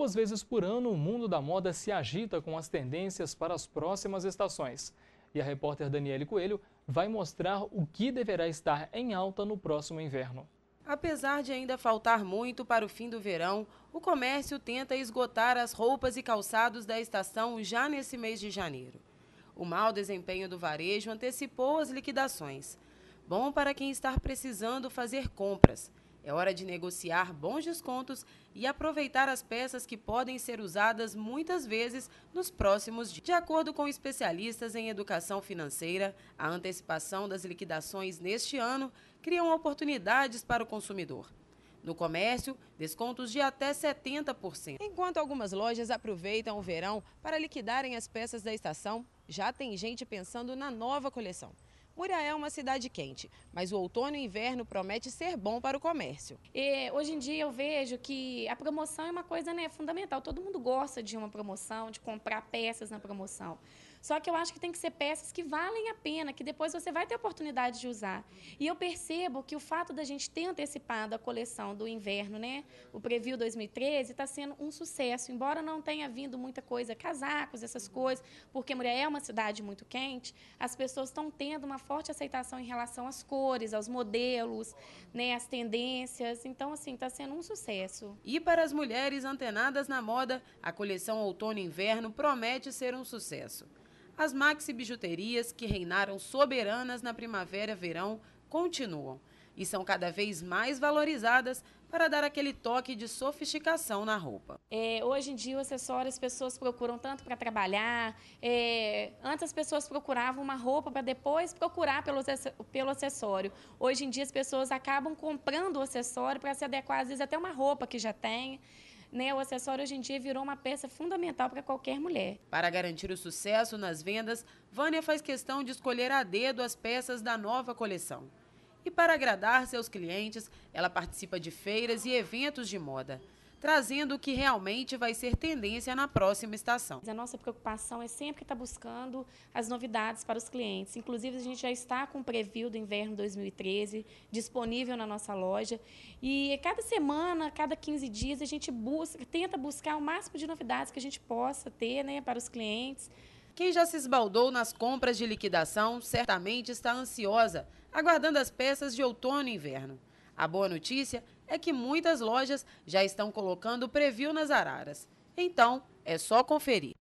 Duas vezes por ano, o mundo da moda se agita com as tendências para as próximas estações. E a repórter Daniele Coelho vai mostrar o que deverá estar em alta no próximo inverno. Apesar de ainda faltar muito para o fim do verão, o comércio tenta esgotar as roupas e calçados da estação já nesse mês de janeiro. O mau desempenho do varejo antecipou as liquidações. Bom para quem está precisando fazer compras, é hora de negociar bons descontos e aproveitar as peças que podem ser usadas muitas vezes nos próximos dias. De acordo com especialistas em educação financeira, a antecipação das liquidações neste ano criam oportunidades para o consumidor. No comércio, descontos de até 70%. Enquanto algumas lojas aproveitam o verão para liquidarem as peças da estação, já tem gente pensando na nova coleção. Itapura é uma cidade quente, mas o outono e inverno promete ser bom para o comércio. E, hoje em dia eu vejo que a promoção é uma coisa né, fundamental. Todo mundo gosta de uma promoção, de comprar peças na promoção. Só que eu acho que tem que ser peças que valem a pena, que depois você vai ter oportunidade de usar. E eu percebo que o fato da gente ter antecipado a coleção do inverno, né, o preview 2013, está sendo um sucesso, embora não tenha vindo muita coisa, casacos, essas coisas, porque mulher é uma cidade muito quente, as pessoas estão tendo uma forte aceitação em relação às cores, aos modelos, né, às tendências. Então, assim, está sendo um sucesso. E para as mulheres antenadas na moda, a coleção outono-inverno promete ser um sucesso. As maxi bijuterias que reinaram soberanas na primavera-verão continuam e são cada vez mais valorizadas para dar aquele toque de sofisticação na roupa. É, hoje em dia, o acessório as pessoas procuram tanto para trabalhar. É, antes as pessoas procuravam uma roupa para depois procurar pelo, pelo acessório. Hoje em dia, as pessoas acabam comprando o acessório para se adequar, às vezes, até uma roupa que já tem né, o acessório hoje em dia virou uma peça fundamental para qualquer mulher. Para garantir o sucesso nas vendas, Vânia faz questão de escolher a dedo as peças da nova coleção. E para agradar seus clientes, ela participa de feiras e eventos de moda trazendo o que realmente vai ser tendência na próxima estação. A nossa preocupação é sempre estar buscando as novidades para os clientes. Inclusive, a gente já está com o preview do inverno 2013 disponível na nossa loja. E é cada semana, cada 15 dias, a gente busca, tenta buscar o máximo de novidades que a gente possa ter né, para os clientes. Quem já se esbaldou nas compras de liquidação certamente está ansiosa, aguardando as peças de outono e inverno. A boa notícia é que muitas lojas já estão colocando preview nas araras. Então, é só conferir.